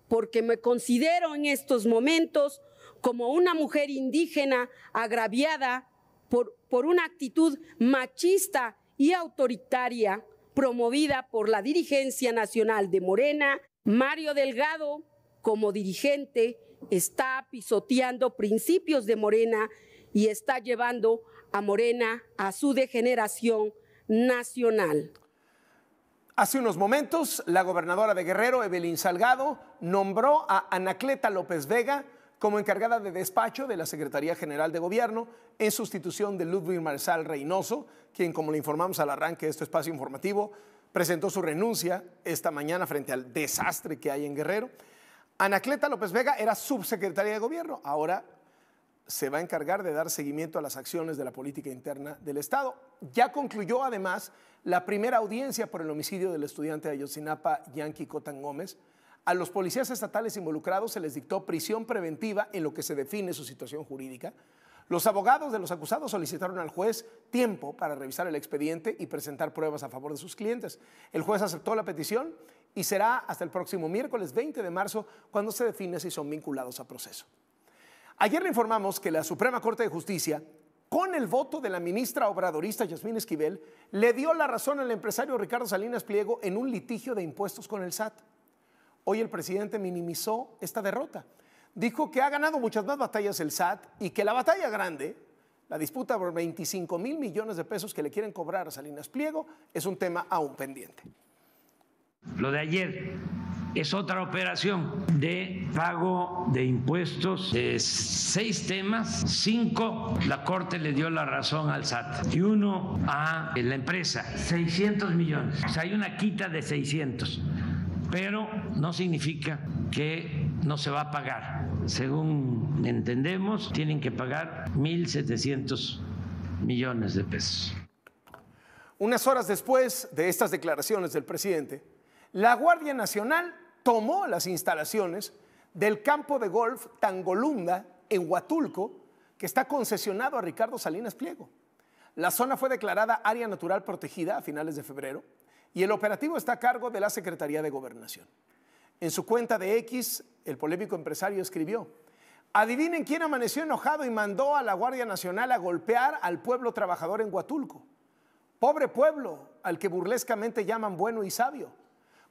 porque me considero en estos momentos como una mujer indígena agraviada por, una actitud machista y autoritaria promovida por la dirigencia nacional de Morena, Mario Delgado, como dirigente, está pisoteando principios de Morena y está llevando a Morena a su degeneración nacional. Hace unos momentos, la gobernadora de Guerrero, Evelyn Salgado, nombró a Anacleta López Vega como encargada de despacho de la Secretaría General de Gobierno en sustitución de Ludwig Marsal Reynoso, quien, como le informamos al arranque de este espacio informativo, presentó su renuncia esta mañana frente al desastre que hay en Guerrero. Anacleta López Vega era subsecretaria de Gobierno, ahora se va a encargar de dar seguimiento a las acciones de la política interna del Estado. Ya concluyó además la primera audiencia por el homicidio del estudiante de Ayotzinapa, Yanqui Cotán Gómez, a los policías estatales involucrados se les dictó prisión preventiva en lo que se define su situación jurídica. Los abogados de los acusados solicitaron al juez tiempo para revisar el expediente y presentar pruebas a favor de sus clientes. El juez aceptó la petición y será hasta el próximo miércoles 20 de marzo cuando se define si son vinculados a proceso. Ayer le informamos que la Suprema Corte de Justicia, con el voto de la ministra obradorista Yasmín Esquivel, le dio la razón al empresario Ricardo Salinas Pliego en un litigio de impuestos con el SAT. Hoy el presidente minimizó esta derrota. Dijo que ha ganado muchas más batallas el SAT y que la batalla grande, la disputa por 25 mil millones de pesos que le quieren cobrar a Salinas Pliego, es un tema aún pendiente. Lo de ayer es otra operación de pago de impuestos. seis temas, cinco la Corte le dio la razón al SAT y uno a la empresa, 600 millones. O sea, hay una quita de 600 pero no significa que no se va a pagar. Según entendemos, tienen que pagar 1.700 millones de pesos. Unas horas después de estas declaraciones del presidente, la Guardia Nacional tomó las instalaciones del campo de golf Tangolunda en Huatulco, que está concesionado a Ricardo Salinas Pliego. La zona fue declarada área natural protegida a finales de febrero y el operativo está a cargo de la Secretaría de Gobernación. En su cuenta de X, el polémico empresario escribió, adivinen quién amaneció enojado y mandó a la Guardia Nacional a golpear al pueblo trabajador en Huatulco. Pobre pueblo, al que burlescamente llaman bueno y sabio.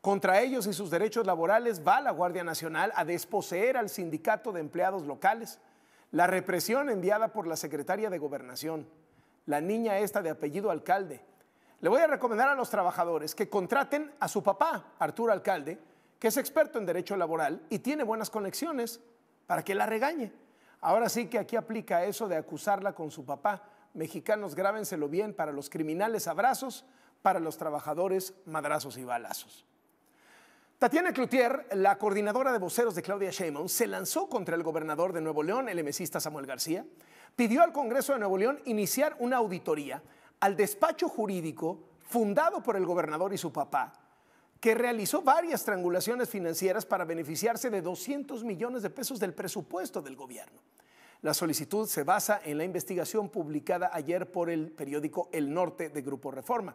Contra ellos y sus derechos laborales va la Guardia Nacional a desposeer al sindicato de empleados locales. La represión enviada por la Secretaría de Gobernación, la niña esta de apellido alcalde, le voy a recomendar a los trabajadores que contraten a su papá, Arturo Alcalde, que es experto en derecho laboral y tiene buenas conexiones, para que la regañe. Ahora sí que aquí aplica eso de acusarla con su papá. Mexicanos, grábenselo bien, para los criminales abrazos, para los trabajadores madrazos y balazos. Tatiana Cloutier, la coordinadora de voceros de Claudia Sheinbaum, se lanzó contra el gobernador de Nuevo León, el emesista Samuel García, pidió al Congreso de Nuevo León iniciar una auditoría al despacho jurídico fundado por el gobernador y su papá, que realizó varias triangulaciones financieras para beneficiarse de 200 millones de pesos del presupuesto del gobierno. La solicitud se basa en la investigación publicada ayer por el periódico El Norte de Grupo Reforma.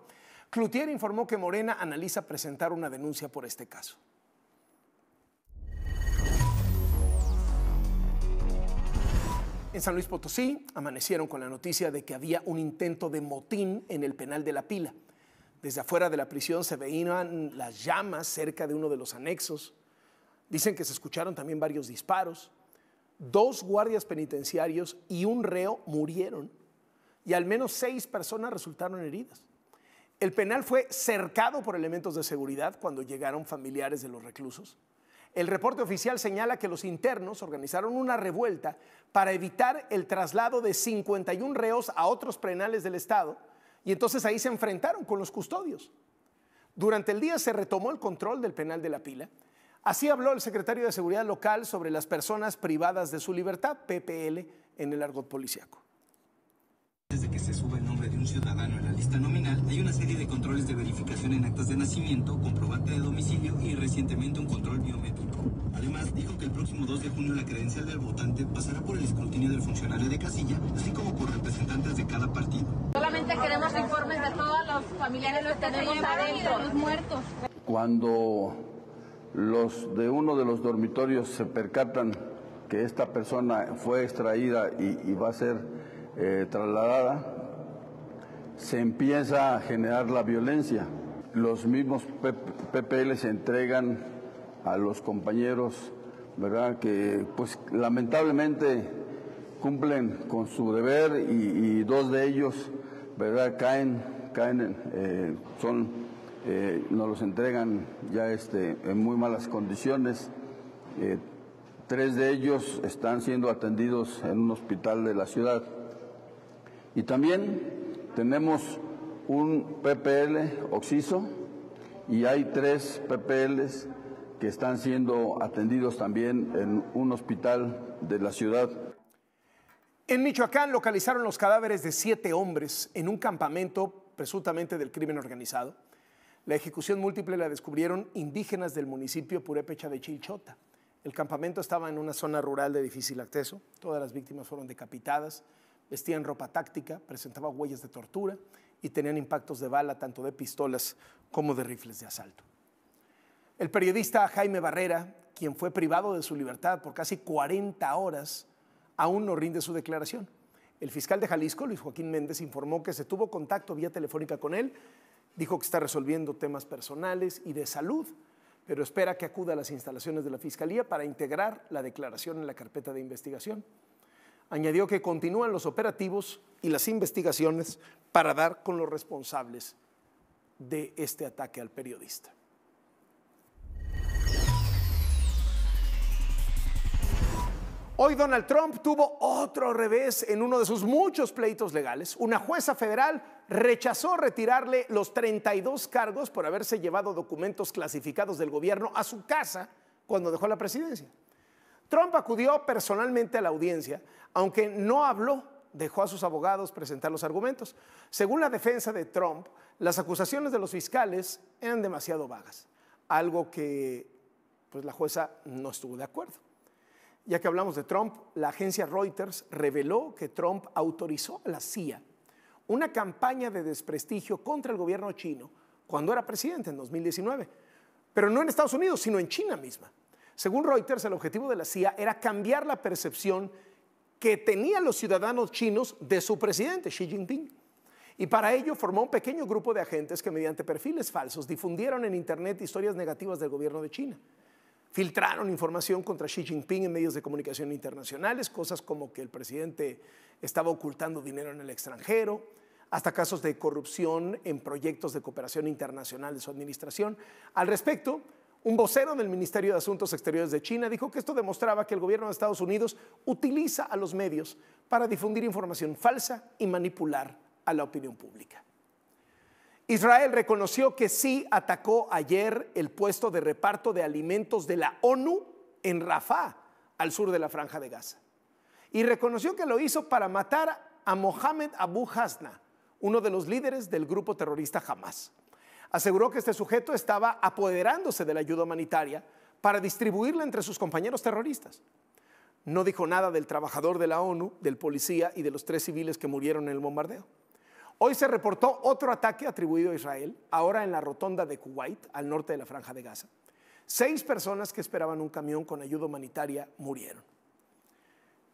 Cloutier informó que Morena analiza presentar una denuncia por este caso. En San Luis Potosí amanecieron con la noticia de que había un intento de motín en el penal de la pila. Desde afuera de la prisión se veían las llamas cerca de uno de los anexos. Dicen que se escucharon también varios disparos. Dos guardias penitenciarios y un reo murieron y al menos seis personas resultaron heridas. El penal fue cercado por elementos de seguridad cuando llegaron familiares de los reclusos. El reporte oficial señala que los internos organizaron una revuelta para evitar el traslado de 51 reos a otros penales del Estado y entonces ahí se enfrentaron con los custodios. Durante el día se retomó el control del penal de la pila. Así habló el secretario de Seguridad Local sobre las personas privadas de su libertad, PPL, en el argot policiaco. Desde que se sube el nombre de un ciudadano hay una serie de controles de verificación en actas de nacimiento, comprobante de domicilio y recientemente un control biométrico. Además, dijo que el próximo 2 de junio la credencial del votante pasará por el escrutinio del funcionario de casilla, así como por representantes de cada partido. Solamente queremos informes de todos los familiares los tenemos adentro, los muertos. Cuando los de uno de los dormitorios se percatan que esta persona fue extraída y, va a ser eh, trasladada, se empieza a generar la violencia. Los mismos PPL se entregan a los compañeros, ¿verdad? Que pues lamentablemente cumplen con su deber y, dos de ellos, ¿verdad? Caen, caen, eh, son, eh, nos los entregan ya este, en muy malas condiciones. Eh, tres de ellos están siendo atendidos en un hospital de la ciudad. Y también tenemos un PPL oxiso y hay tres PPLs que están siendo atendidos también en un hospital de la ciudad. En Michoacán localizaron los cadáveres de siete hombres en un campamento presuntamente del crimen organizado. La ejecución múltiple la descubrieron indígenas del municipio Purépecha de Chilchota. El campamento estaba en una zona rural de difícil acceso. Todas las víctimas fueron decapitadas vestían ropa táctica, presentaba huellas de tortura y tenían impactos de bala tanto de pistolas como de rifles de asalto. El periodista Jaime Barrera, quien fue privado de su libertad por casi 40 horas, aún no rinde su declaración. El fiscal de Jalisco, Luis Joaquín Méndez, informó que se tuvo contacto vía telefónica con él, dijo que está resolviendo temas personales y de salud, pero espera que acuda a las instalaciones de la Fiscalía para integrar la declaración en la carpeta de investigación añadió que continúan los operativos y las investigaciones para dar con los responsables de este ataque al periodista. Hoy Donald Trump tuvo otro revés en uno de sus muchos pleitos legales. Una jueza federal rechazó retirarle los 32 cargos por haberse llevado documentos clasificados del gobierno a su casa cuando dejó la presidencia. Trump acudió personalmente a la audiencia, aunque no habló, dejó a sus abogados presentar los argumentos. Según la defensa de Trump, las acusaciones de los fiscales eran demasiado vagas, algo que pues, la jueza no estuvo de acuerdo. Ya que hablamos de Trump, la agencia Reuters reveló que Trump autorizó a la CIA una campaña de desprestigio contra el gobierno chino cuando era presidente en 2019, pero no en Estados Unidos, sino en China misma. Según Reuters, el objetivo de la CIA era cambiar la percepción que tenían los ciudadanos chinos de su presidente, Xi Jinping. Y para ello formó un pequeño grupo de agentes que mediante perfiles falsos difundieron en Internet historias negativas del gobierno de China. Filtraron información contra Xi Jinping en medios de comunicación internacionales, cosas como que el presidente estaba ocultando dinero en el extranjero, hasta casos de corrupción en proyectos de cooperación internacional de su administración. Al respecto, un vocero del Ministerio de Asuntos Exteriores de China dijo que esto demostraba que el gobierno de Estados Unidos utiliza a los medios para difundir información falsa y manipular a la opinión pública. Israel reconoció que sí atacó ayer el puesto de reparto de alimentos de la ONU en Rafah, al sur de la franja de Gaza. Y reconoció que lo hizo para matar a Mohamed Abu Hasna, uno de los líderes del grupo terrorista Hamas aseguró que este sujeto estaba apoderándose de la ayuda humanitaria para distribuirla entre sus compañeros terroristas. No dijo nada del trabajador de la ONU, del policía y de los tres civiles que murieron en el bombardeo. Hoy se reportó otro ataque atribuido a Israel, ahora en la rotonda de Kuwait, al norte de la franja de Gaza. Seis personas que esperaban un camión con ayuda humanitaria murieron.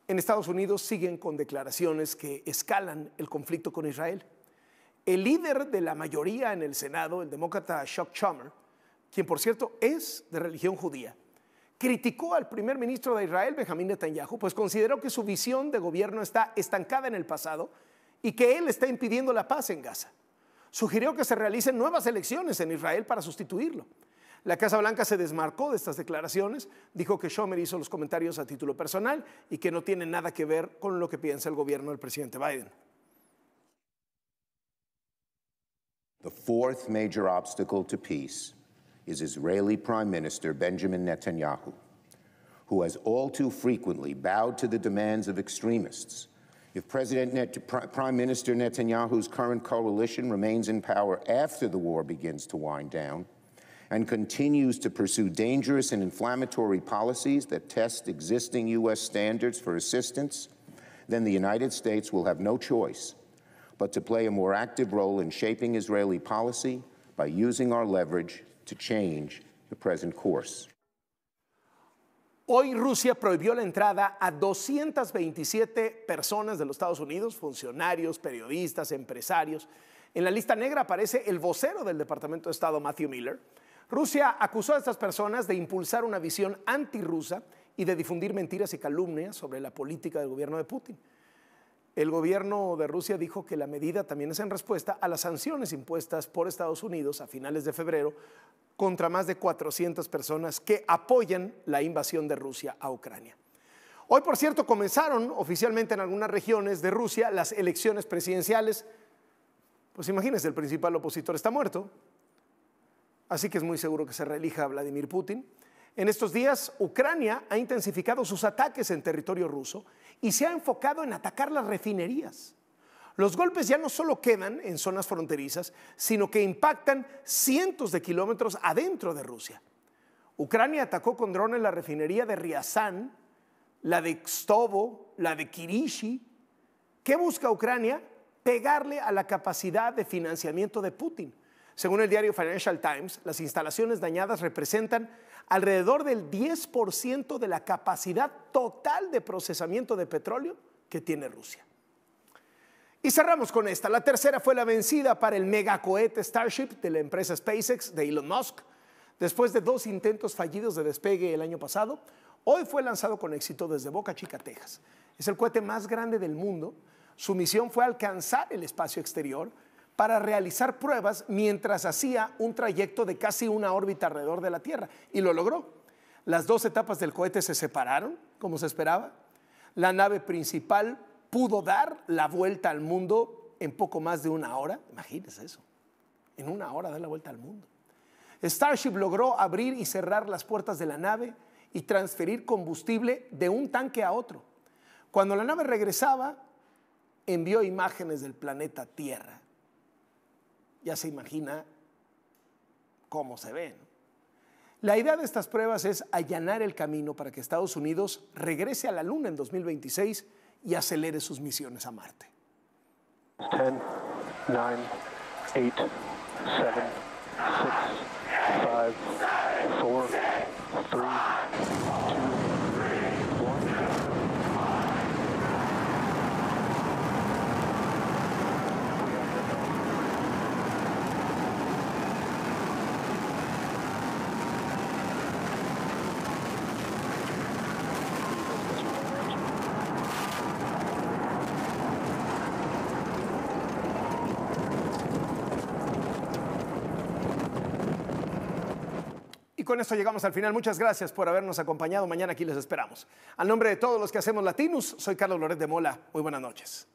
En Estados Unidos siguen con declaraciones que escalan el conflicto con Israel. El líder de la mayoría en el Senado, el demócrata Chuck Schumer, quien por cierto es de religión judía, criticó al primer ministro de Israel, Benjamin Netanyahu, pues consideró que su visión de gobierno está estancada en el pasado y que él está impidiendo la paz en Gaza. Sugirió que se realicen nuevas elecciones en Israel para sustituirlo. La Casa Blanca se desmarcó de estas declaraciones, dijo que Schumer hizo los comentarios a título personal y que no tiene nada que ver con lo que piensa el gobierno del presidente Biden. The fourth major obstacle to peace is Israeli Prime Minister Benjamin Netanyahu, who has all too frequently bowed to the demands of extremists. If President Net Prime Minister Netanyahu's current coalition remains in power after the war begins to wind down and continues to pursue dangerous and inflammatory policies that test existing U.S. standards for assistance, then the United States will have no choice to play a more active role in shaping Israeli policy by using our leverage to change the present course. Hoy Rusia prohibió la entrada a 227 personas de los Estados Unidos, funcionarios, periodistas, empresarios. En la lista negra aparece el vocero del Departamento de Estado, Matthew Miller. Rusia acusó a estas personas de impulsar una visión antirrusa y de difundir mentiras y calumnias sobre la política del gobierno de Putin. El gobierno de Rusia dijo que la medida también es en respuesta a las sanciones impuestas por Estados Unidos a finales de febrero contra más de 400 personas que apoyan la invasión de Rusia a Ucrania. Hoy, por cierto, comenzaron oficialmente en algunas regiones de Rusia las elecciones presidenciales. Pues imagínense, el principal opositor está muerto, así que es muy seguro que se reelija Vladimir Putin. En estos días, Ucrania ha intensificado sus ataques en territorio ruso y se ha enfocado en atacar las refinerías. Los golpes ya no solo quedan en zonas fronterizas, sino que impactan cientos de kilómetros adentro de Rusia. Ucrania atacó con drones la refinería de Ryazán, la de Kstovo, la de Kirishi. ¿Qué busca Ucrania? Pegarle a la capacidad de financiamiento de Putin. Según el diario Financial Times, las instalaciones dañadas representan alrededor del 10% de la capacidad total de procesamiento de petróleo que tiene Rusia. Y cerramos con esta. La tercera fue la vencida para el megacohete Starship de la empresa SpaceX de Elon Musk. Después de dos intentos fallidos de despegue el año pasado, hoy fue lanzado con éxito desde Boca Chica, Texas. Es el cohete más grande del mundo. Su misión fue alcanzar el espacio exterior, para realizar pruebas mientras hacía un trayecto de casi una órbita alrededor de la Tierra. Y lo logró. Las dos etapas del cohete se separaron, como se esperaba. La nave principal pudo dar la vuelta al mundo en poco más de una hora. Imagínense eso. En una hora dar la vuelta al mundo. Starship logró abrir y cerrar las puertas de la nave y transferir combustible de un tanque a otro. Cuando la nave regresaba, envió imágenes del planeta Tierra ya se imagina cómo se ven. La idea de estas pruebas es allanar el camino para que Estados Unidos regrese a la Luna en 2026 y acelere sus misiones a Marte. 10, 9, 8, 7, 6, 5, 4, 3, Y con esto llegamos al final. Muchas gracias por habernos acompañado. Mañana aquí les esperamos. Al nombre de todos los que hacemos Latinos, soy Carlos Loret de Mola. Muy buenas noches.